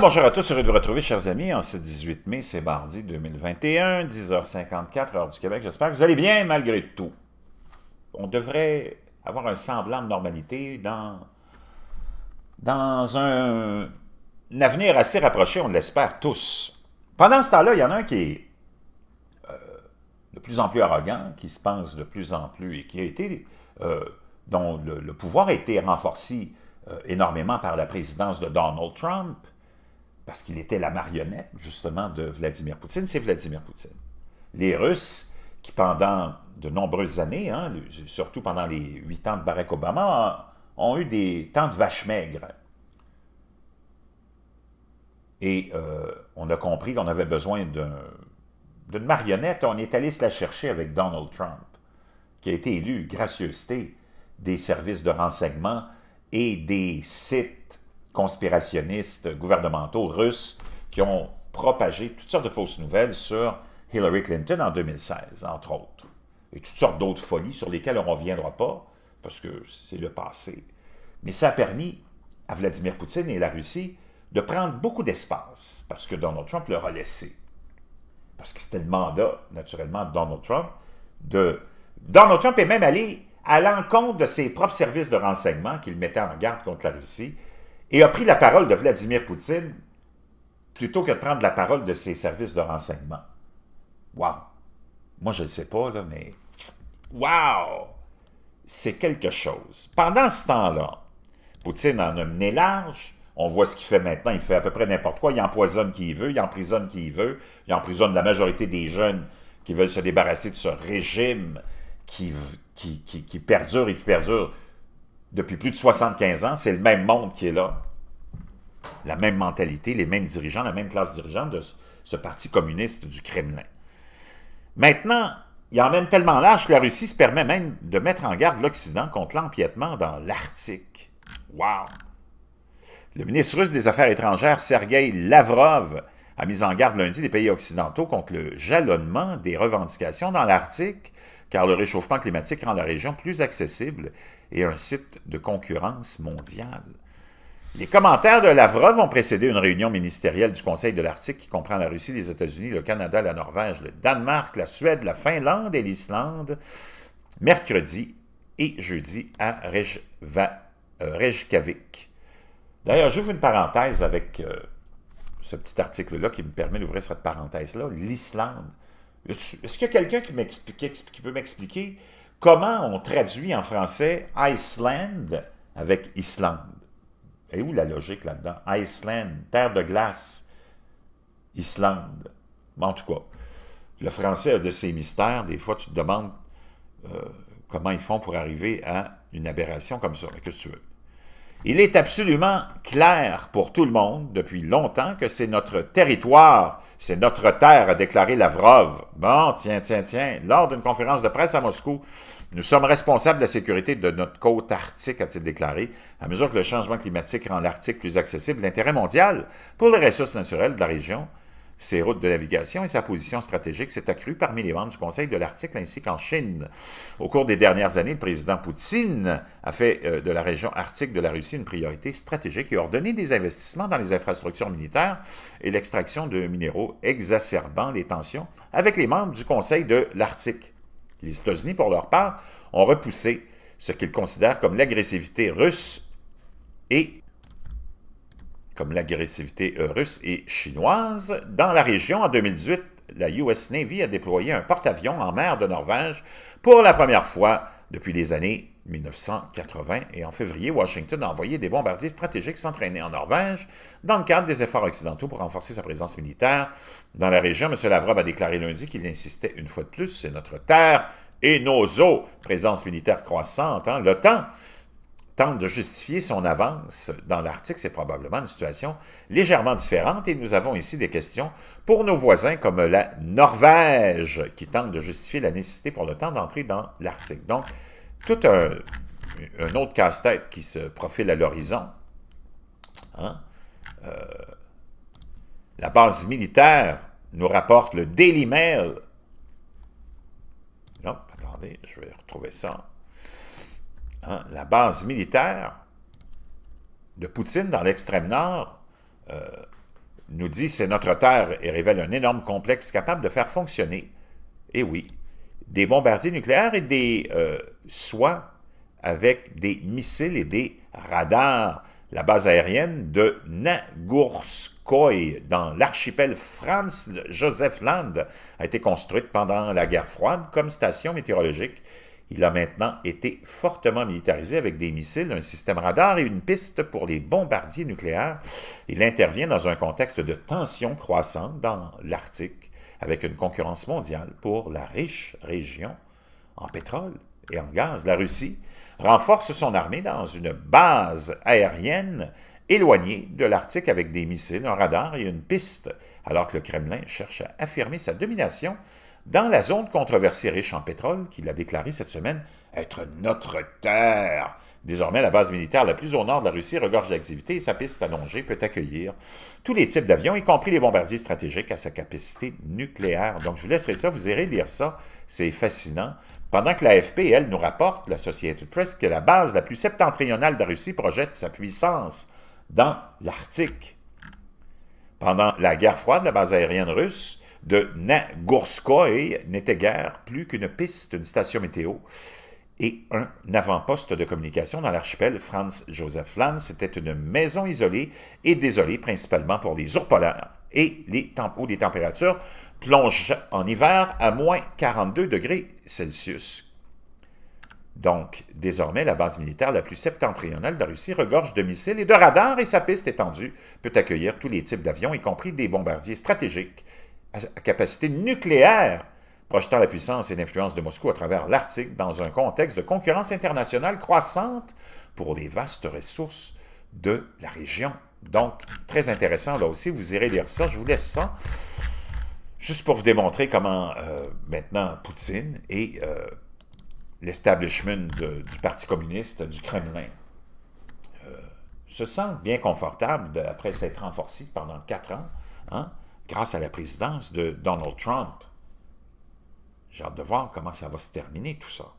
bonjour à tous, heureux de vous retrouver, chers amis. En ce 18 mai, c'est mardi 2021, 10h54, heure du Québec. J'espère que vous allez bien malgré tout. On devrait avoir un semblant de normalité dans, dans un, avenir assez rapproché, on l'espère tous. Pendant ce temps-là, il y en a un qui est euh, de plus en plus arrogant, qui se pense de plus en plus et qui a été, euh, dont le, pouvoir a été renforcé euh, énormément par la présidence de Donald Trump, parce qu'il était la marionnette, justement, de Vladimir Poutine, c'est Vladimir Poutine. Les Russes, qui pendant de nombreuses années, hein, surtout pendant les huit ans de Barack Obama, ont, eu des temps de vaches maigres. Et euh, on a compris qu'on avait besoin d'une marionnette. On est allé se la chercher avec Donald Trump, qui a été élu, gracieuseté, des services de renseignement et des sites conspirationnistes gouvernementaux russes qui ont propagé toutes sortes de fausses nouvelles sur Hillary Clinton en 2016, entre autres. Et toutes sortes d'autres folies sur lesquelles on ne reviendra pas, parce que c'est le passé. Mais ça a permis à Vladimir Poutine et la Russie de prendre beaucoup d'espace, parce que Donald Trump leur a laissé. Parce que c'était le mandat, naturellement, de Donald Trump. De... Donald Trump est même allé à l'encontre de ses propres services de renseignement qu'il mettait en garde contre la Russie, et a pris la parole de Vladimir Poutine plutôt que de prendre la parole de ses services de renseignement. Wow! Moi, je ne sais pas, là, mais... Wow! C'est quelque chose. Pendant ce temps-là, Poutine en a mené large. On voit ce qu'il fait maintenant. Il fait à peu près n'importe quoi. Il empoisonne qui il veut, il emprisonne qui il veut, il emprisonne la majorité des jeunes qui veulent se débarrasser de ce régime qui, qui perdure et qui perdure depuis plus de 75 ans. C'est le même monde qui est là la même mentalité, les mêmes dirigeants, la même classe dirigeante de ce parti communiste du Kremlin. Maintenant, il en même tellement large que la Russie se permet même de mettre en garde l'Occident contre l'empiètement dans l'Arctique. Wow! Le ministre russe des Affaires étrangères, Sergei Lavrov, a mis en garde lundi les pays occidentaux contre le jalonnement des revendications dans l'Arctique, car le réchauffement climatique rend la région plus accessible et un site de concurrence mondiale. Les commentaires de Lavrov ont précédé une réunion ministérielle du Conseil de l'Arctique qui comprend la Russie, les États-Unis, le Canada, la Norvège, le Danemark, la Suède, la Finlande et l'Islande, mercredi et jeudi à Reykjavik. Euh, D'ailleurs, j'ouvre une parenthèse avec euh, ce petit article-là qui me permet d'ouvrir cette parenthèse-là, l'Islande. Est-ce qu'il y a quelqu'un qui, qui peut m'expliquer comment on traduit en français Iceland avec Islande? Et où la logique là-dedans? Iceland, terre de glace, Islande. En tout cas, le français a de ses mystères. Des fois, tu te demandes euh, comment ils font pour arriver à une aberration comme ça. Mais ben, qu'est-ce que tu veux? Il est absolument clair pour tout le monde depuis longtemps que c'est notre territoire, c'est notre terre, a déclaré Lavrov. Bon, tiens, tiens, tiens, lors d'une conférence de presse à Moscou, nous sommes responsables de la sécurité de notre côte arctique, a-t-il déclaré. À mesure que le changement climatique rend l'Arctique plus accessible, l'intérêt mondial pour les ressources naturelles de la région ses routes de navigation et sa position stratégique s'est accrue parmi les membres du Conseil de l'Arctique ainsi qu'en Chine. Au cours des dernières années, le président Poutine a fait euh, de la région arctique de la Russie une priorité stratégique et a ordonné des investissements dans les infrastructures militaires et l'extraction de minéraux exacerbant les tensions avec les membres du Conseil de l'Arctique. Les États-Unis, pour leur part, ont repoussé ce qu'ils considèrent comme l'agressivité russe et comme l'agressivité euh, russe et chinoise. Dans la région, en 2018, la US Navy a déployé un porte-avions en mer de Norvège pour la première fois depuis les années 1980. Et en février, Washington a envoyé des bombardiers stratégiques s'entraîner en Norvège dans le cadre des efforts occidentaux pour renforcer sa présence militaire dans la région. M. Lavrov a déclaré lundi qu'il insistait une fois de plus, c'est notre terre et nos eaux, présence militaire croissante, hein. l'OTAN tente de justifier son avance dans l'Arctique, c'est probablement une situation légèrement différente et nous avons ici des questions pour nos voisins comme la Norvège qui tente de justifier la nécessité pour le temps d'entrer dans l'Arctique. Donc, tout un, autre casse-tête qui se profile à l'horizon. Hein. Euh, la base militaire nous rapporte le Daily Mail. Non, attendez, je vais retrouver ça. Hein, la base militaire de Poutine dans l'extrême nord euh, nous dit c'est notre terre et révèle un énorme complexe capable de faire fonctionner, et eh oui, des bombardiers nucléaires et des soins euh, soies avec des missiles et des radars. La base aérienne de Nagurskoye dans l'archipel Franz joseph Land a été construite pendant la guerre froide comme station météorologique il a maintenant été fortement militarisé avec des missiles, un système radar et une piste pour les bombardiers nucléaires. Il intervient dans un contexte de tension croissante dans l'Arctique, avec une concurrence mondiale pour la riche région en pétrole et en gaz. La Russie renforce son armée dans une base aérienne éloignée de l'Arctique avec des missiles, un radar et une piste, alors que le Kremlin cherche à affirmer sa domination dans la zone controversée riche en pétrole qu'il a déclaré cette semaine être notre terre. Désormais, la base militaire la plus au nord de la Russie regorge d'activités et sa piste allongée peut accueillir tous les types d'avions, y compris les bombardiers stratégiques à sa capacité nucléaire. Donc, je vous laisserai ça, vous irez lire ça, c'est fascinant. Pendant que la elle, nous rapporte, la Société Press, que la base la plus septentrionale de la Russie projette sa puissance dans l'Arctique. Pendant la guerre froide, la base aérienne russe de Nagurskoye n'était guère plus qu'une piste, une station météo et un avant-poste de communication dans l'archipel Franz josef Land. C'était une maison isolée et désolée principalement pour les ours polaires et les où les températures plongent en hiver à moins 42 degrés Celsius. Donc, désormais, la base militaire la plus septentrionale de Russie regorge de missiles et de radars et sa piste étendue peut accueillir tous les types d'avions, y compris des bombardiers stratégiques à capacité nucléaire, projetant la puissance et l'influence de Moscou à travers l'Arctique dans un contexte de concurrence internationale croissante pour les vastes ressources de la région. Donc, très intéressant là aussi, vous irez lire ça, je vous laisse ça, juste pour vous démontrer comment euh, maintenant Poutine et euh, l'establishment du Parti communiste du Kremlin euh, se sentent bien confortables après s'être renforcés pendant quatre ans, hein, grâce à la présidence de Donald Trump. J'ai hâte de voir comment ça va se terminer tout ça.